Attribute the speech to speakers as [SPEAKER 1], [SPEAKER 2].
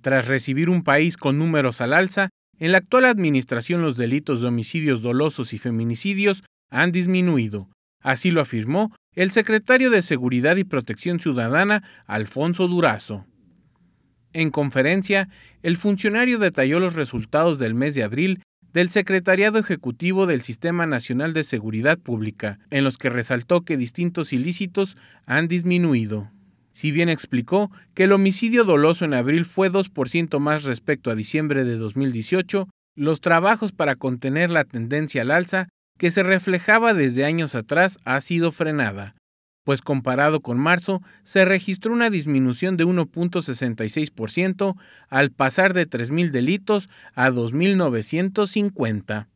[SPEAKER 1] Tras recibir un país con números al alza, en la actual administración los delitos de homicidios dolosos y feminicidios han disminuido. Así lo afirmó el secretario de Seguridad y Protección Ciudadana, Alfonso Durazo. En conferencia, el funcionario detalló los resultados del mes de abril del Secretariado Ejecutivo del Sistema Nacional de Seguridad Pública, en los que resaltó que distintos ilícitos han disminuido si bien explicó que el homicidio doloso en abril fue 2% más respecto a diciembre de 2018, los trabajos para contener la tendencia al alza que se reflejaba desde años atrás ha sido frenada, pues comparado con marzo se registró una disminución de 1.66% al pasar de 3.000 delitos a 2.950.